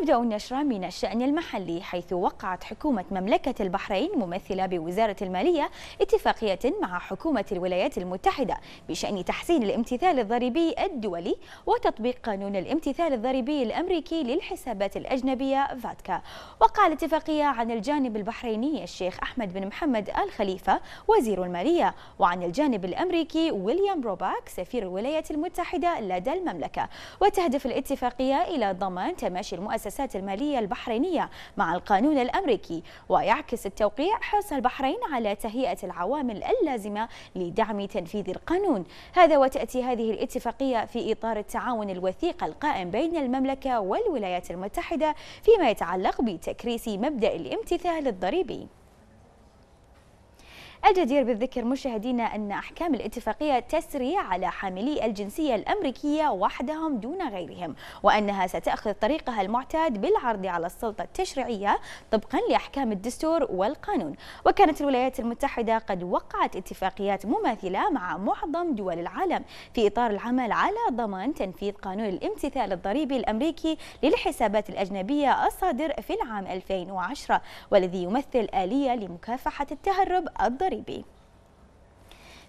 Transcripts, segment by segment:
نبدأ النشرة من الشأن المحلي حيث وقعت حكومة مملكة البحرين ممثلة بوزارة المالية اتفاقية مع حكومة الولايات المتحدة بشأن تحسين الامتثال الضريبي الدولي وتطبيق قانون الامتثال الضريبي الأمريكي للحسابات الأجنبية فاتكا وقع الاتفاقية عن الجانب البحريني الشيخ أحمد بن محمد آل خليفة وزير المالية وعن الجانب الأمريكي ويليام روباك سفير الولايات المتحدة لدى المملكة وتهدف الاتفاقية إلى ضمان تماشي المؤسسة المؤسسات المالية البحرينية مع القانون الأمريكي ويعكس التوقيع حرص البحرين على تهيئة العوامل اللازمة لدعم تنفيذ القانون هذا وتأتي هذه الاتفاقية في إطار التعاون الوثيق القائم بين المملكة والولايات المتحدة فيما يتعلق بتكريس مبدأ الامتثال الضريبي الجدير بالذكر مشاهدينا أن أحكام الاتفاقية تسري على حاملي الجنسية الأمريكية وحدهم دون غيرهم وأنها ستأخذ طريقها المعتاد بالعرض على السلطة التشريعية طبقا لأحكام الدستور والقانون وكانت الولايات المتحدة قد وقعت اتفاقيات مماثلة مع معظم دول العالم في إطار العمل على ضمان تنفيذ قانون الامتثال الضريبي الأمريكي للحسابات الأجنبية الصادر في العام 2010 والذي يمثل آلية لمكافحة التهرب الضريبي study bee.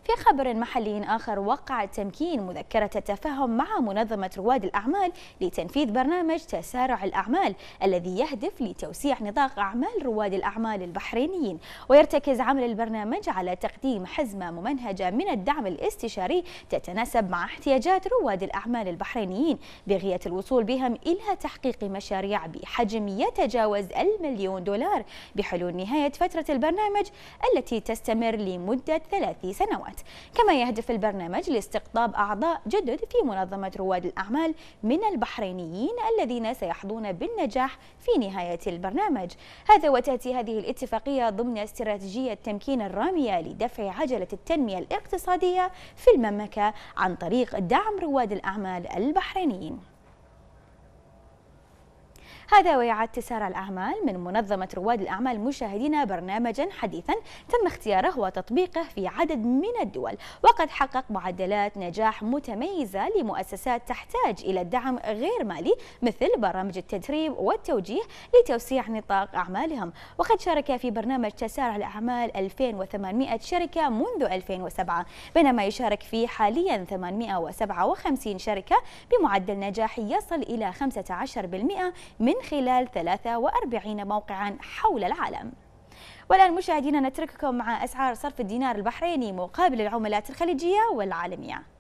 في خبر محلي آخر وقع تمكين مذكرة التفاهم مع منظمة رواد الأعمال لتنفيذ برنامج تسارع الأعمال الذي يهدف لتوسيع نطاق أعمال رواد الأعمال البحرينيين ويرتكز عمل البرنامج على تقديم حزمة ممنهجة من الدعم الاستشاري تتناسب مع احتياجات رواد الأعمال البحرينيين بغية الوصول بهم إلى تحقيق مشاريع بحجم يتجاوز المليون دولار بحلول نهاية فترة البرنامج التي تستمر لمدة ثلاث سنوات الخدمات كما يهدف البرنامج لاستقطاب أعضاء جدد في منظمة رواد الأعمال من البحرينيين الذين سيحظون بالنجاح في نهاية البرنامج هذا وتأتي هذه الاتفاقية ضمن استراتيجية تمكين الرامية لدفع عجلة التنمية الاقتصادية في المملكة عن طريق دعم رواد الأعمال البحرينيين هذا ويعد سارة الأعمال من منظمة رواد الأعمال مشاهدينا برنامجا حديثا تم اختياره وتطبيقه في عدد من الدول وقد حقق معدلات نجاح متميزة لمؤسسات تحتاج إلى الدعم غير مالي مثل برامج التدريب والتوجيه لتوسيع نطاق أعمالهم وقد شارك في برنامج تسارع الأعمال 2800 شركة منذ 2007 بينما يشارك فيه حاليا 857 شركة بمعدل نجاح يصل إلى 15% من من خلال 43 موقعا حول العالم والآن مشاهدينا نترككم مع أسعار صرف الدينار البحريني مقابل العملات الخليجية والعالمية